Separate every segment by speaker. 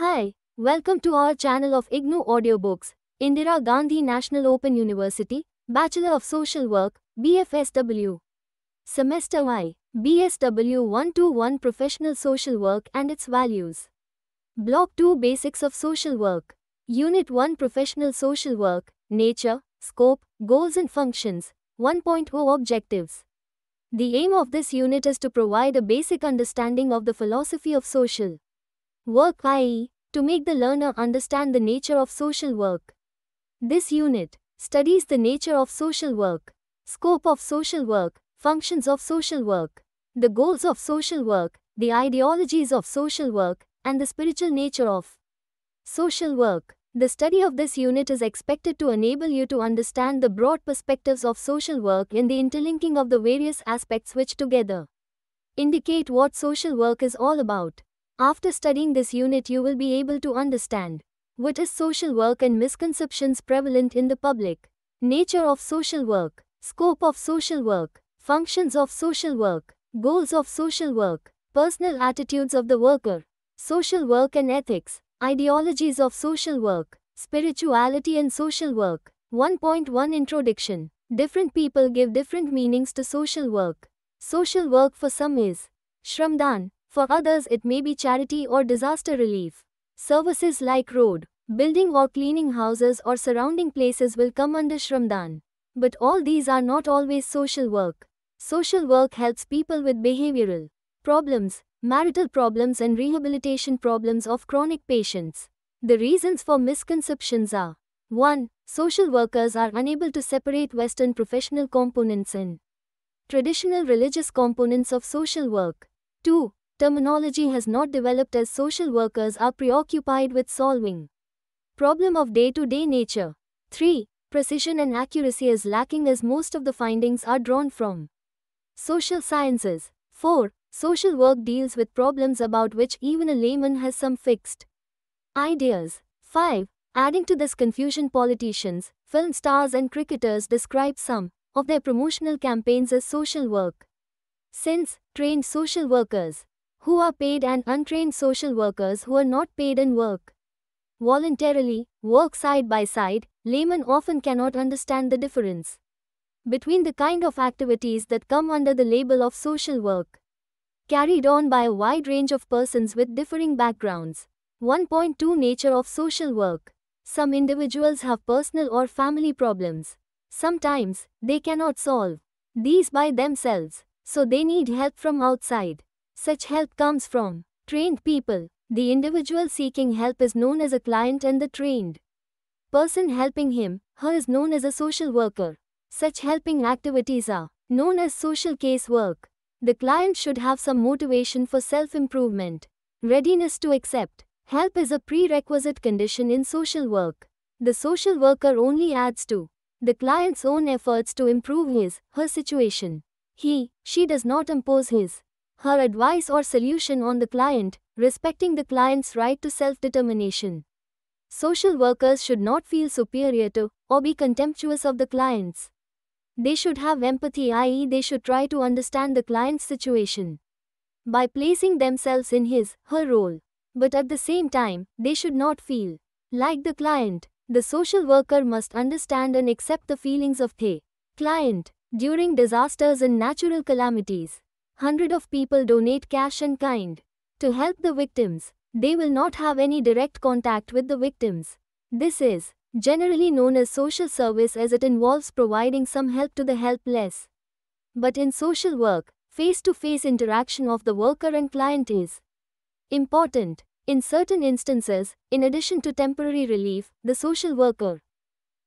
Speaker 1: Hi, welcome to our channel of IGNU Audiobooks, Indira Gandhi National Open University, Bachelor of Social Work, BFSW. Semester Y, BSW 121 Professional Social Work and its Values. Block 2 Basics of Social Work. Unit 1 Professional Social Work, Nature, Scope, Goals and Functions, 1.0 Objectives. The aim of this unit is to provide a basic understanding of the philosophy of social Work IE, to make the learner understand the nature of social work. This unit studies the nature of social work, scope of social work, functions of social work, the goals of social work, the ideologies of social work, and the spiritual nature of social work. The study of this unit is expected to enable you to understand the broad perspectives of social work in the interlinking of the various aspects which together indicate what social work is all about. After studying this unit you will be able to understand what is social work and misconceptions prevalent in the public, nature of social work, scope of social work, functions of social work, goals of social work, personal attitudes of the worker, social work and ethics, ideologies of social work, spirituality and social work. 1.1 Introduction Different people give different meanings to social work. Social work for some is Shramdan, for others, it may be charity or disaster relief. Services like road, building or cleaning houses or surrounding places will come under Shramdan. But all these are not always social work. Social work helps people with behavioral problems, marital problems, and rehabilitation problems of chronic patients. The reasons for misconceptions are 1. Social workers are unable to separate Western professional components and traditional religious components of social work. 2 terminology has not developed as social workers are preoccupied with solving problem of day-to-day nature. 3. Precision and accuracy is lacking as most of the findings are drawn from social sciences. 4. Social work deals with problems about which even a layman has some fixed ideas. 5. Adding to this confusion, politicians, film stars, and cricketers describe some of their promotional campaigns as social work. Since trained social workers, who are paid and untrained social workers who are not paid and work voluntarily, work side by side, laymen often cannot understand the difference between the kind of activities that come under the label of social work carried on by a wide range of persons with differing backgrounds. 1.2 Nature of social work. Some individuals have personal or family problems. Sometimes, they cannot solve these by themselves, so they need help from outside such help comes from trained people. The individual seeking help is known as a client and the trained person helping him, her is known as a social worker. Such helping activities are known as social case work. The client should have some motivation for self-improvement. Readiness to accept help is a prerequisite condition in social work. The social worker only adds to the client's own efforts to improve his, her situation. He, she does not impose his, her advice or solution on the client, respecting the client's right to self determination. Social workers should not feel superior to or be contemptuous of the clients. They should have empathy, i.e., they should try to understand the client's situation by placing themselves in his, her role. But at the same time, they should not feel like the client. The social worker must understand and accept the feelings of the client during disasters and natural calamities hundred of people donate cash and kind. To help the victims, they will not have any direct contact with the victims. This is generally known as social service as it involves providing some help to the helpless. But in social work, face to face interaction of the worker and client is important. In certain instances, in addition to temporary relief, the social worker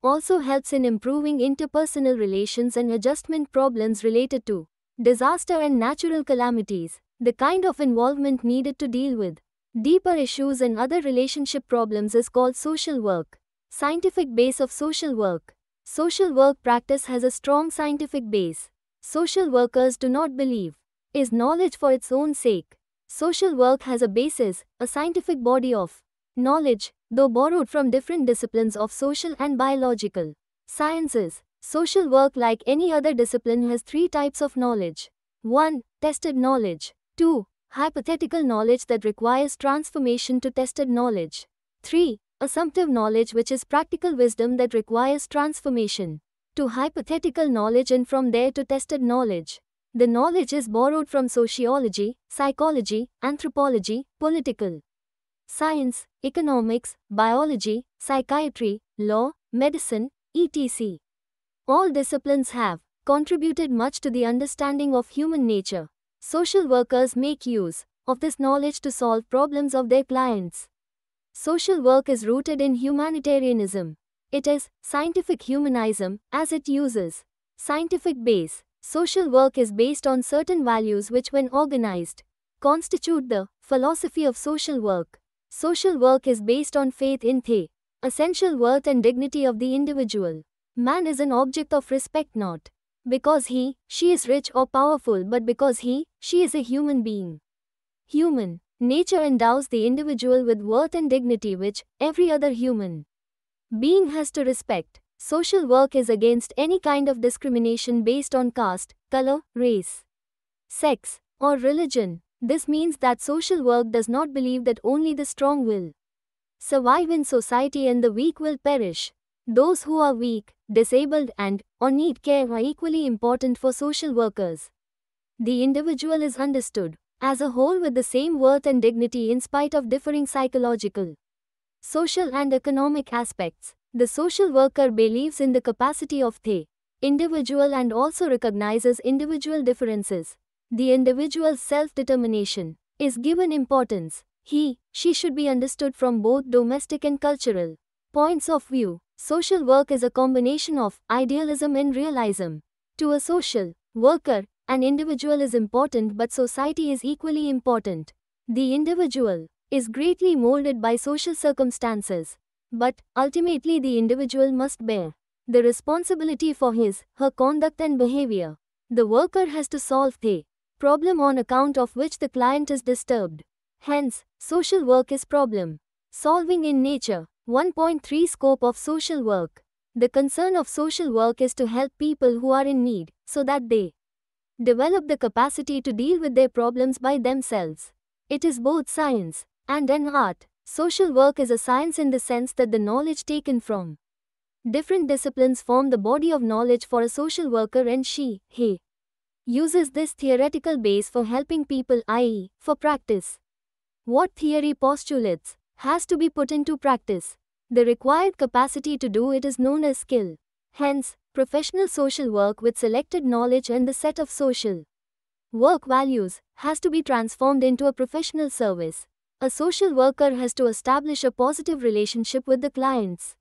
Speaker 1: also helps in improving interpersonal relations and adjustment problems related to disaster and natural calamities, the kind of involvement needed to deal with deeper issues and other relationship problems is called social work. Scientific base of social work. Social work practice has a strong scientific base. Social workers do not believe is knowledge for its own sake. Social work has a basis, a scientific body of knowledge, though borrowed from different disciplines of social and biological sciences. Social work, like any other discipline, has three types of knowledge 1. Tested knowledge. 2. Hypothetical knowledge that requires transformation to tested knowledge. 3. Assumptive knowledge, which is practical wisdom that requires transformation to hypothetical knowledge and from there to tested knowledge. The knowledge is borrowed from sociology, psychology, anthropology, political science, economics, biology, psychiatry, law, medicine, etc. All disciplines have contributed much to the understanding of human nature. Social workers make use of this knowledge to solve problems of their clients. Social work is rooted in humanitarianism. It is scientific humanism as it uses scientific base. Social work is based on certain values which when organized constitute the philosophy of social work. Social work is based on faith in the essential worth and dignity of the individual. Man is an object of respect not because he, she is rich or powerful but because he, she is a human being. Human. Nature endows the individual with worth and dignity which every other human being has to respect. Social work is against any kind of discrimination based on caste, color, race, sex, or religion. This means that social work does not believe that only the strong will survive in society and the weak will perish. Those who are weak, disabled and, or need care are equally important for social workers. The individual is understood, as a whole with the same worth and dignity in spite of differing psychological, social and economic aspects. The social worker believes in the capacity of the individual and also recognizes individual differences. The individual's self-determination is given importance. He, she should be understood from both domestic and cultural points of view. Social work is a combination of idealism and realism. To a social worker, an individual is important but society is equally important. The individual is greatly molded by social circumstances. But, ultimately the individual must bear the responsibility for his, her conduct and behavior. The worker has to solve the problem on account of which the client is disturbed. Hence, social work is problem solving in nature. 1.3 Scope of Social Work The concern of social work is to help people who are in need, so that they develop the capacity to deal with their problems by themselves. It is both science and an art. Social work is a science in the sense that the knowledge taken from different disciplines form the body of knowledge for a social worker and she, he, uses this theoretical base for helping people i.e., for practice. What theory postulates has to be put into practice. The required capacity to do it is known as skill. Hence, professional social work with selected knowledge and the set of social work values has to be transformed into a professional service. A social worker has to establish a positive relationship with the clients.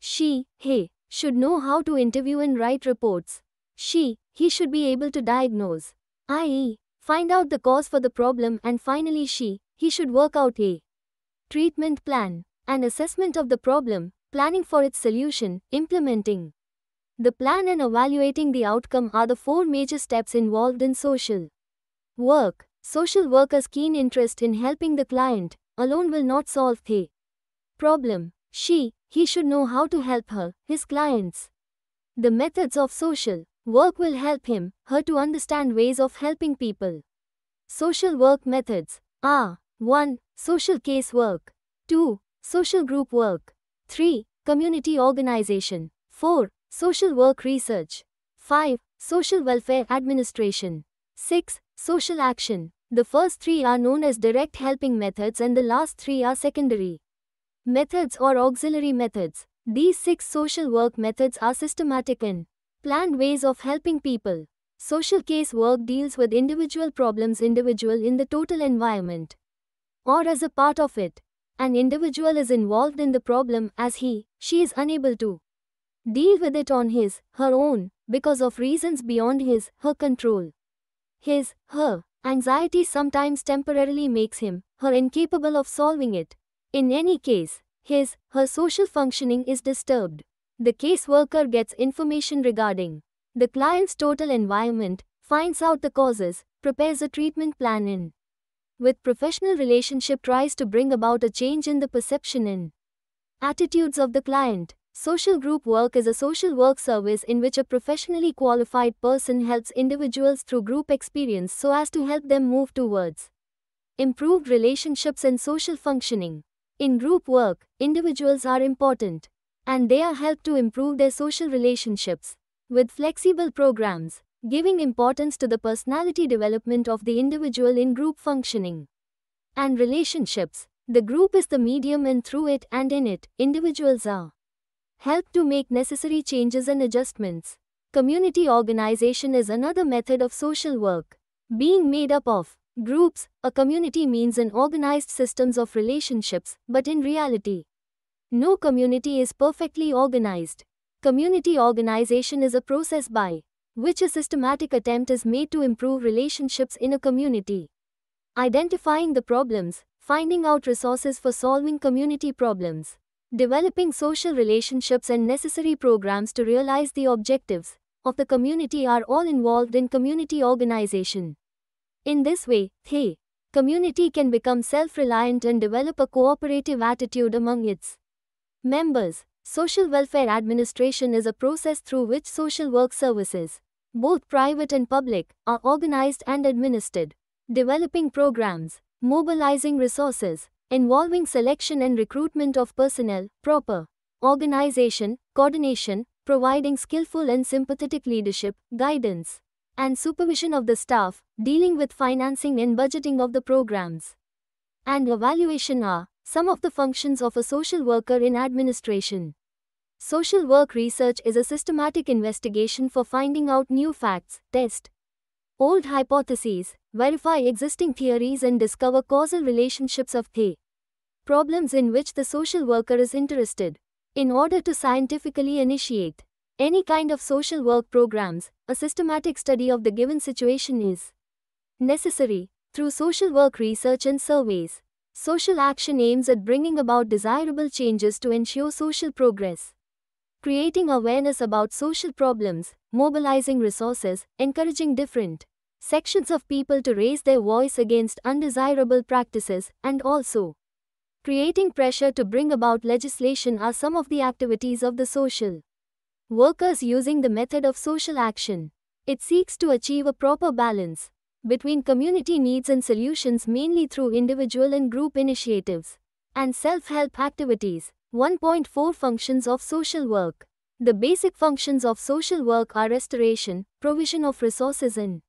Speaker 1: She, he, should know how to interview and write reports. She, he should be able to diagnose, i.e., find out the cause for the problem and finally she, he should work out a Treatment plan, an assessment of the problem, planning for its solution, implementing. The plan and evaluating the outcome are the four major steps involved in social work. Social workers' keen interest in helping the client alone will not solve the problem. She, he should know how to help her, his clients. The methods of social work will help him, her to understand ways of helping people. Social work methods are 1. Social case work. 2. Social group work. 3. Community organization. 4. Social work research. 5. Social welfare administration. 6. Social action. The first three are known as direct helping methods and the last three are secondary methods or auxiliary methods. These six social work methods are systematic and planned ways of helping people. Social case work deals with individual problems individual in the total environment or as a part of it. An individual is involved in the problem as he, she is unable to deal with it on his, her own, because of reasons beyond his, her control. His, her, anxiety sometimes temporarily makes him, her incapable of solving it. In any case, his, her social functioning is disturbed. The caseworker gets information regarding the client's total environment, finds out the causes, prepares a treatment plan in with professional relationship tries to bring about a change in the perception and attitudes of the client. Social group work is a social work service in which a professionally qualified person helps individuals through group experience so as to help them move towards improved relationships and social functioning. In group work, individuals are important and they are helped to improve their social relationships with flexible programs giving importance to the personality development of the individual in group functioning and relationships. The group is the medium and through it and in it, individuals are helped to make necessary changes and adjustments. Community organization is another method of social work. Being made up of groups, a community means an organized systems of relationships, but in reality, no community is perfectly organized. Community organization is a process by which a systematic attempt is made to improve relationships in a community. Identifying the problems, finding out resources for solving community problems, developing social relationships and necessary programs to realize the objectives of the community are all involved in community organization. In this way, the community can become self-reliant and develop a cooperative attitude among its members. Social welfare administration is a process through which social work services, both private and public, are organized and administered. Developing programs, mobilizing resources, involving selection and recruitment of personnel, proper organization, coordination, providing skillful and sympathetic leadership, guidance, and supervision of the staff, dealing with financing and budgeting of the programs, and evaluation are some of the functions of a social worker in administration. Social work research is a systematic investigation for finding out new facts, test old hypotheses, verify existing theories, and discover causal relationships of the problems in which the social worker is interested. In order to scientifically initiate any kind of social work programs, a systematic study of the given situation is necessary. Through social work research and surveys, Social action aims at bringing about desirable changes to ensure social progress. Creating awareness about social problems, mobilizing resources, encouraging different sections of people to raise their voice against undesirable practices, and also creating pressure to bring about legislation are some of the activities of the social workers using the method of social action. It seeks to achieve a proper balance between community needs and solutions mainly through individual and group initiatives and self-help activities. 1.4 Functions of Social Work The basic functions of social work are restoration, provision of resources and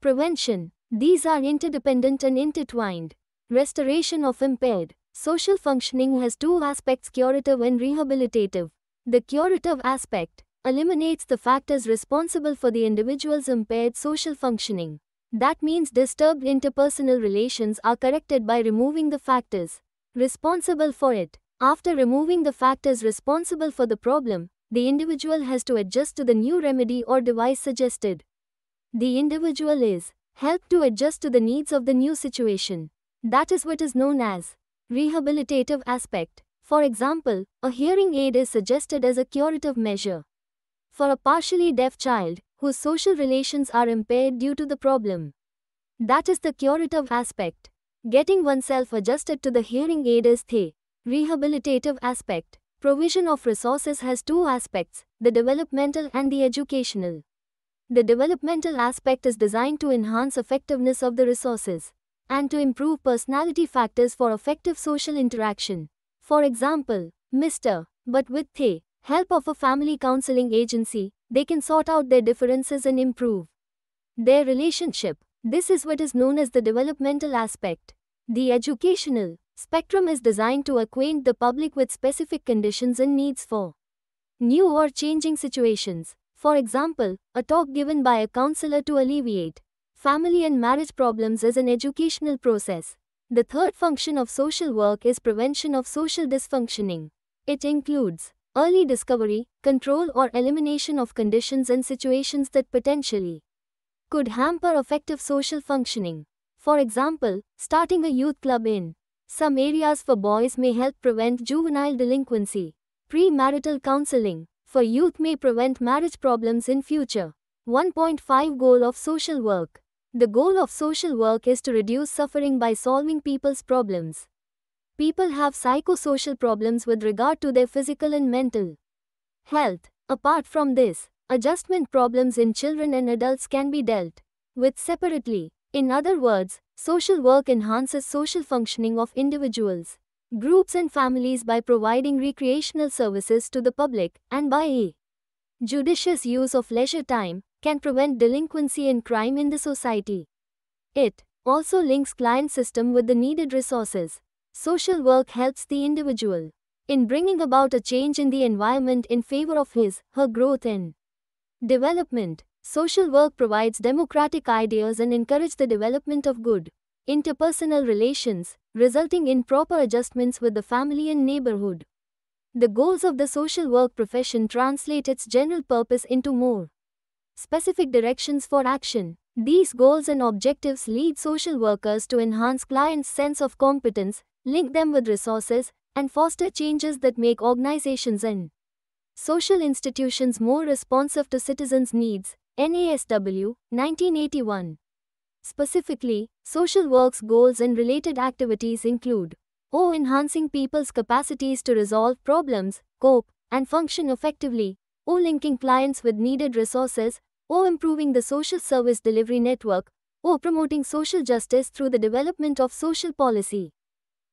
Speaker 1: prevention. These are interdependent and intertwined. Restoration of impaired. Social functioning has two aspects curative and rehabilitative. The curative aspect eliminates the factors responsible for the individual's impaired social functioning that means disturbed interpersonal relations are corrected by removing the factors responsible for it. After removing the factors responsible for the problem, the individual has to adjust to the new remedy or device suggested. The individual is helped to adjust to the needs of the new situation. That is what is known as rehabilitative aspect. For example, a hearing aid is suggested as a curative measure. For a partially deaf child, whose social relations are impaired due to the problem. That is the curative aspect. Getting oneself adjusted to the hearing aid is the rehabilitative aspect. Provision of resources has two aspects, the developmental and the educational. The developmental aspect is designed to enhance effectiveness of the resources and to improve personality factors for effective social interaction. For example, Mr. But with the help of a family counseling agency, they can sort out their differences and improve their relationship. This is what is known as the developmental aspect. The educational spectrum is designed to acquaint the public with specific conditions and needs for new or changing situations. For example, a talk given by a counselor to alleviate family and marriage problems is an educational process. The third function of social work is prevention of social dysfunctioning. It includes early discovery, control or elimination of conditions and situations that potentially could hamper effective social functioning. For example, starting a youth club in some areas for boys may help prevent juvenile delinquency. Premarital counseling for youth may prevent marriage problems in future. 1.5 Goal of social work. The goal of social work is to reduce suffering by solving people's problems. People have psychosocial problems with regard to their physical and mental health. Apart from this, adjustment problems in children and adults can be dealt with separately. In other words, social work enhances social functioning of individuals, groups, and families by providing recreational services to the public and by a judicious use of leisure time can prevent delinquency and crime in the society. It also links client system with the needed resources Social work helps the individual in bringing about a change in the environment in favor of his, her growth and development. Social work provides democratic ideas and encourages the development of good interpersonal relations, resulting in proper adjustments with the family and neighborhood. The goals of the social work profession translate its general purpose into more specific directions for action. These goals and objectives lead social workers to enhance clients' sense of competence, link them with resources, and foster changes that make organizations and social institutions more responsive to citizens' needs. NASW 1981. Specifically, social work's goals and related activities include O. Enhancing people's capacities to resolve problems, cope, and function effectively. O. Linking clients with needed resources. O. Improving the social service delivery network. O. Promoting social justice through the development of social policy.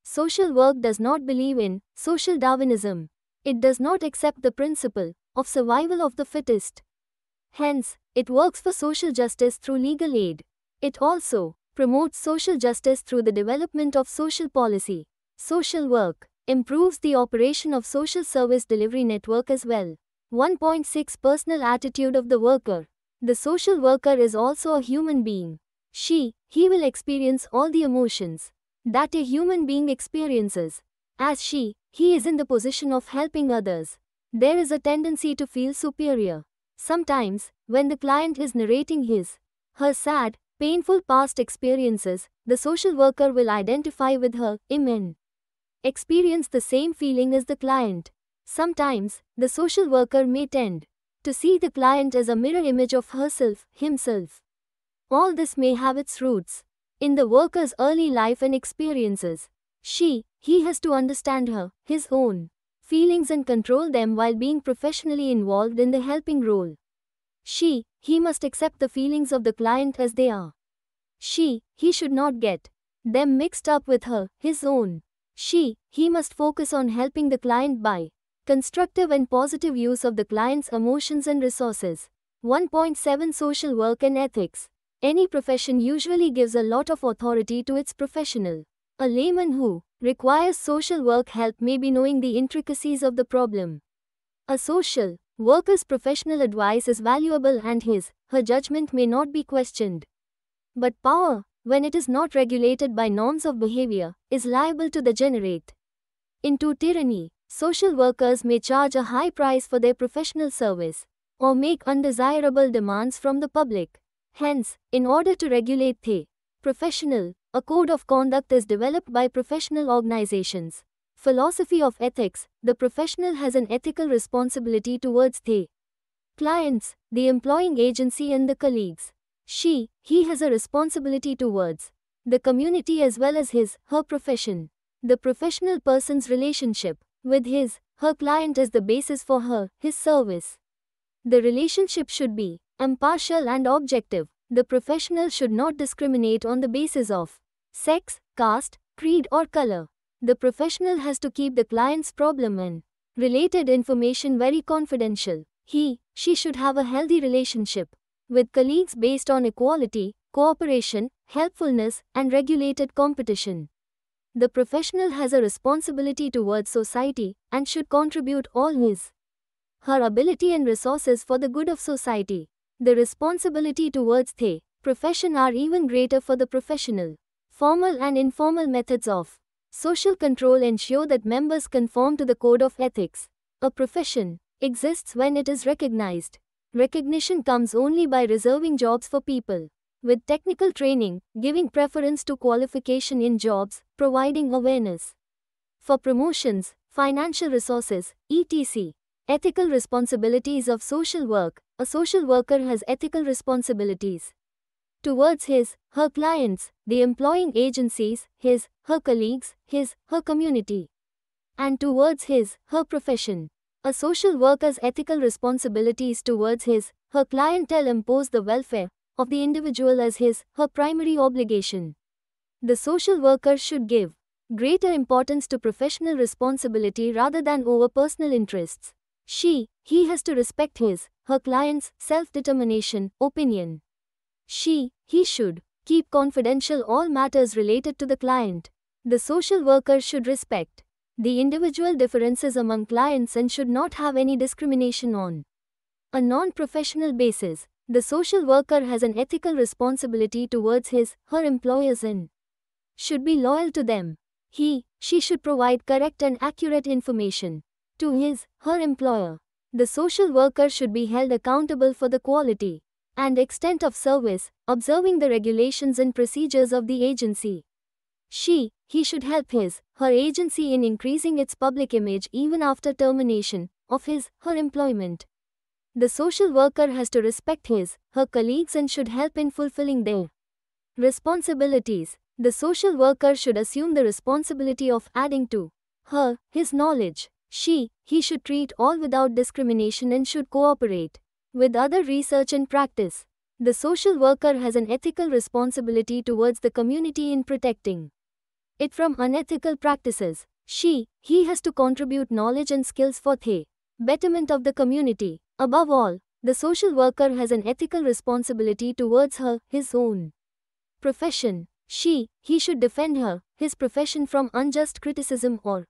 Speaker 1: Social work does not believe in social Darwinism. It does not accept the principle of survival of the fittest. Hence, it works for social justice through legal aid. It also promotes social justice through the development of social policy. Social work improves the operation of social service delivery network as well. 1.6 Personal attitude of the worker. The social worker is also a human being. She, he will experience all the emotions, that a human being experiences. As she, he is in the position of helping others. There is a tendency to feel superior. Sometimes, when the client is narrating his, her sad, painful past experiences, the social worker will identify with her, Amen. Experience the same feeling as the client. Sometimes, the social worker may tend to see the client as a mirror image of herself, himself. All this may have its roots in the worker's early life and experiences. She, he has to understand her, his own feelings and control them while being professionally involved in the helping role. She, he must accept the feelings of the client as they are. She, he should not get them mixed up with her, his own. She, he must focus on helping the client by constructive and positive use of the client's emotions and resources. 1.7 Social Work and Ethics any profession usually gives a lot of authority to its professional. A layman who requires social work help may be knowing the intricacies of the problem. A social worker's professional advice is valuable and his, her judgment may not be questioned. But power, when it is not regulated by norms of behavior, is liable to degenerate into tyranny. Social workers may charge a high price for their professional service or make undesirable demands from the public. Hence, in order to regulate the professional, a code of conduct is developed by professional organizations. Philosophy of ethics The professional has an ethical responsibility towards the clients, the employing agency, and the colleagues. She, he has a responsibility towards the community as well as his, her profession. The professional person's relationship with his, her client is the basis for her, his service. The relationship should be impartial and objective. The professional should not discriminate on the basis of sex, caste, creed or color. The professional has to keep the client's problem and related information very confidential. He, she should have a healthy relationship with colleagues based on equality, cooperation, helpfulness, and regulated competition. The professional has a responsibility towards society and should contribute all his, her ability and resources for the good of society. The responsibility towards the profession are even greater for the professional. Formal and informal methods of social control ensure that members conform to the code of ethics. A profession exists when it is recognized. Recognition comes only by reserving jobs for people with technical training, giving preference to qualification in jobs, providing awareness for promotions, financial resources, etc. Ethical responsibilities of social work. A social worker has ethical responsibilities towards his, her clients, the employing agencies, his, her colleagues, his, her community, and towards his, her profession. A social worker's ethical responsibilities towards his, her clientele impose the welfare of the individual as his, her primary obligation. The social worker should give greater importance to professional responsibility rather than over personal interests. She, he has to respect his, her client's self-determination, opinion. She, he should keep confidential all matters related to the client. The social worker should respect the individual differences among clients and should not have any discrimination on a non-professional basis. The social worker has an ethical responsibility towards his, her employers and should be loyal to them. He, she should provide correct and accurate information to his, her employer. The social worker should be held accountable for the quality and extent of service, observing the regulations and procedures of the agency. She, he should help his, her agency in increasing its public image even after termination of his, her employment. The social worker has to respect his, her colleagues and should help in fulfilling their responsibilities. The social worker should assume the responsibility of adding to her, his knowledge, she, he should treat all without discrimination and should cooperate with other research and practice. The social worker has an ethical responsibility towards the community in protecting it from unethical practices. She, he has to contribute knowledge and skills for the betterment of the community. Above all, the social worker has an ethical responsibility towards her, his own profession. She, he should defend her, his profession from unjust criticism or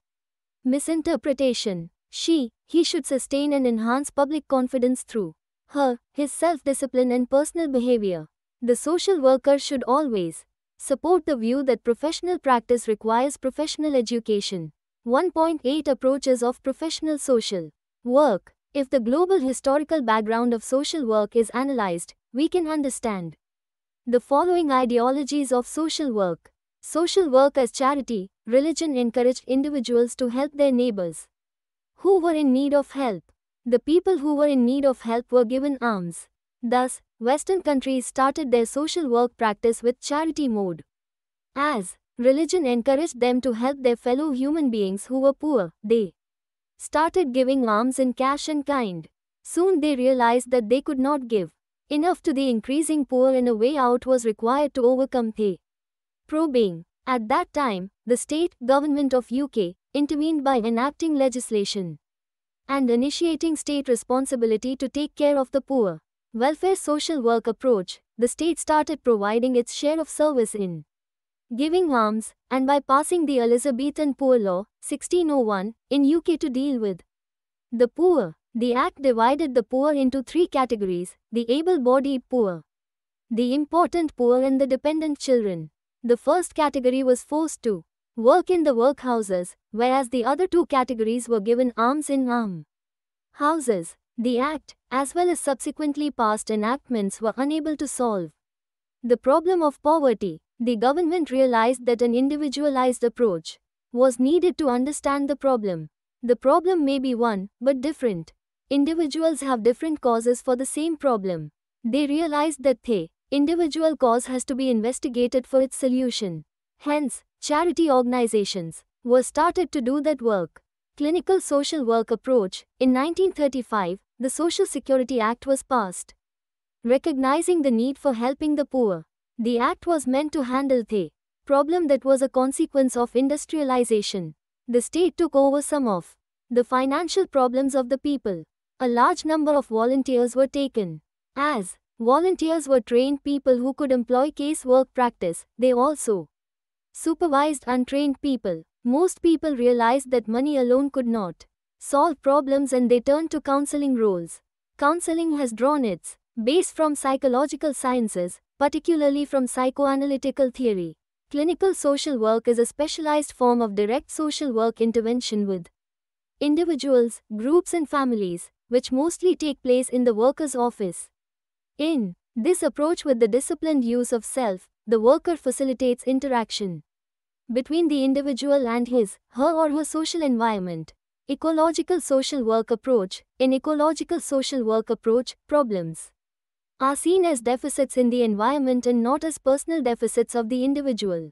Speaker 1: misinterpretation. She, he should sustain and enhance public confidence through her, his self discipline, and personal behavior. The social worker should always support the view that professional practice requires professional education. 1.8 Approaches of Professional Social Work If the global historical background of social work is analyzed, we can understand the following ideologies of social work Social work as charity, religion encouraged individuals to help their neighbors who were in need of help. The people who were in need of help were given alms. Thus, Western countries started their social work practice with charity mode. As religion encouraged them to help their fellow human beings who were poor, they started giving alms in cash and kind. Soon they realized that they could not give enough to the increasing poor and a way out was required to overcome the probing. At that time, the state government of UK intervened by enacting legislation and initiating state responsibility to take care of the poor. Welfare social work approach, the state started providing its share of service in giving alms and by passing the Elizabethan Poor Law 1601 in UK to deal with the poor. The act divided the poor into three categories, the able-bodied poor, the important poor and the dependent children. The first category was forced to work in the workhouses, whereas the other two categories were given arms in arm houses. The Act, as well as subsequently passed enactments, were unable to solve the problem of poverty. The government realized that an individualized approach was needed to understand the problem. The problem may be one, but different. Individuals have different causes for the same problem. They realized that they Individual cause has to be investigated for its solution. Hence, charity organizations were started to do that work. Clinical social work approach. In 1935, the Social Security Act was passed. Recognizing the need for helping the poor, the act was meant to handle the problem that was a consequence of industrialization. The state took over some of the financial problems of the people. A large number of volunteers were taken as Volunteers were trained people who could employ case work practice, they also supervised untrained people. Most people realized that money alone could not solve problems and they turned to counseling roles. Counseling has drawn its base from psychological sciences, particularly from psychoanalytical theory. Clinical social work is a specialized form of direct social work intervention with individuals, groups, and families, which mostly take place in the worker's office. In this approach, with the disciplined use of self, the worker facilitates interaction between the individual and his, her, or her social environment. Ecological social work approach In ecological social work approach, problems are seen as deficits in the environment and not as personal deficits of the individual.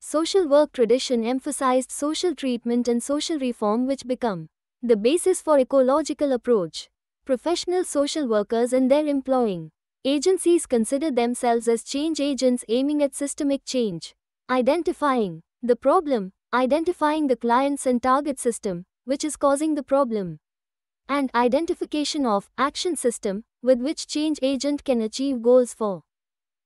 Speaker 1: Social work tradition emphasized social treatment and social reform which become the basis for ecological approach professional social workers and their employing. Agencies consider themselves as change agents aiming at systemic change. Identifying the problem, identifying the clients and target system, which is causing the problem. And identification of action system, with which change agent can achieve goals for.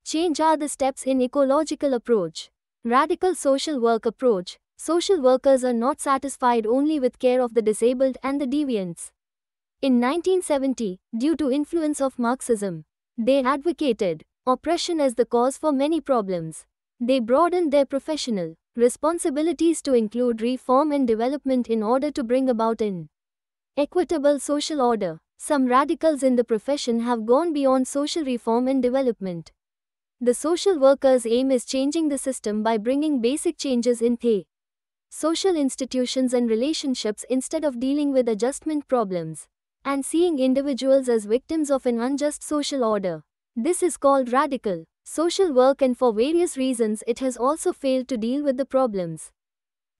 Speaker 1: Change are the steps in ecological approach. Radical social work approach. Social workers are not satisfied only with care of the disabled and the deviants. In 1970, due to influence of Marxism, they advocated oppression as the cause for many problems. They broadened their professional responsibilities to include reform and development in order to bring about an equitable social order. Some radicals in the profession have gone beyond social reform and development. The social workers' aim is changing the system by bringing basic changes in pay, social institutions, and relationships instead of dealing with adjustment problems and seeing individuals as victims of an unjust social order. This is called radical social work and for various reasons it has also failed to deal with the problems.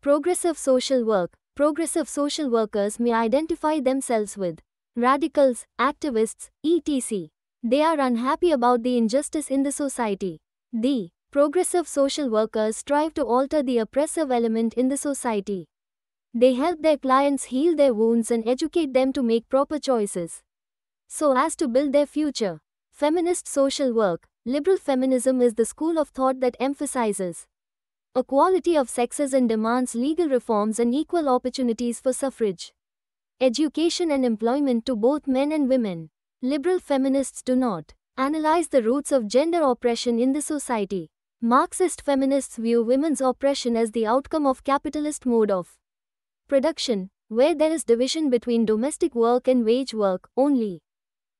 Speaker 1: Progressive social work Progressive social workers may identify themselves with radicals, activists, etc. They are unhappy about the injustice in the society. The progressive social workers strive to alter the oppressive element in the society. They help their clients heal their wounds and educate them to make proper choices so as to build their future. Feminist social work. Liberal feminism is the school of thought that emphasizes equality of sexes and demands legal reforms and equal opportunities for suffrage, education, and employment to both men and women. Liberal feminists do not analyze the roots of gender oppression in the society. Marxist feminists view women's oppression as the outcome of capitalist mode of production, where there is division between domestic work and wage work only.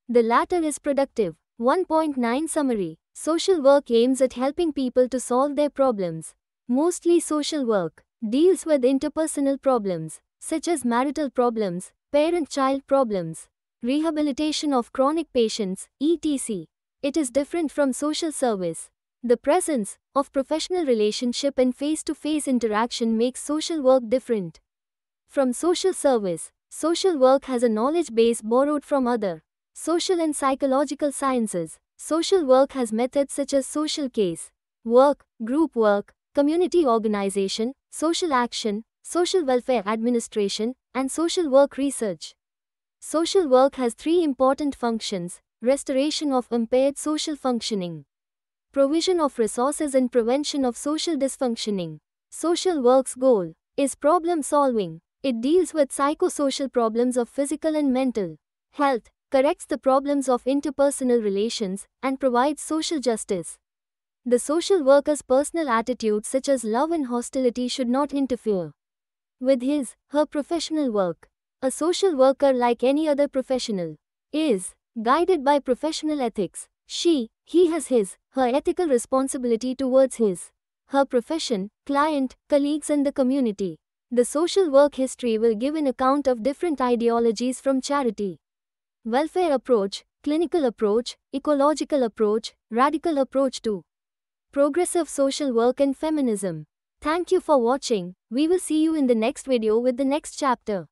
Speaker 1: The latter is productive. 1.9 Summary Social work aims at helping people to solve their problems. Mostly social work deals with interpersonal problems, such as marital problems, parent child problems, rehabilitation of chronic patients, etc. It is different from social service. The presence of professional relationship and face to face interaction makes social work different. From social service, social work has a knowledge base borrowed from other social and psychological sciences. Social work has methods such as social case, work, group work, community organization, social action, social welfare administration, and social work research. Social work has three important functions restoration of impaired social functioning, provision of resources, and prevention of social dysfunctioning. Social work's goal is problem solving, it deals with psychosocial problems of physical and mental health, corrects the problems of interpersonal relations, and provides social justice. The social worker's personal attitudes such as love and hostility should not interfere with his, her professional work. A social worker like any other professional is guided by professional ethics. She, he has his, her ethical responsibility towards his, her profession, client, colleagues and the community. The social work history will give an account of different ideologies from charity. Welfare approach, clinical approach, ecological approach, radical approach to progressive social work and feminism. Thank you for watching. We will see you in the next video with the next chapter.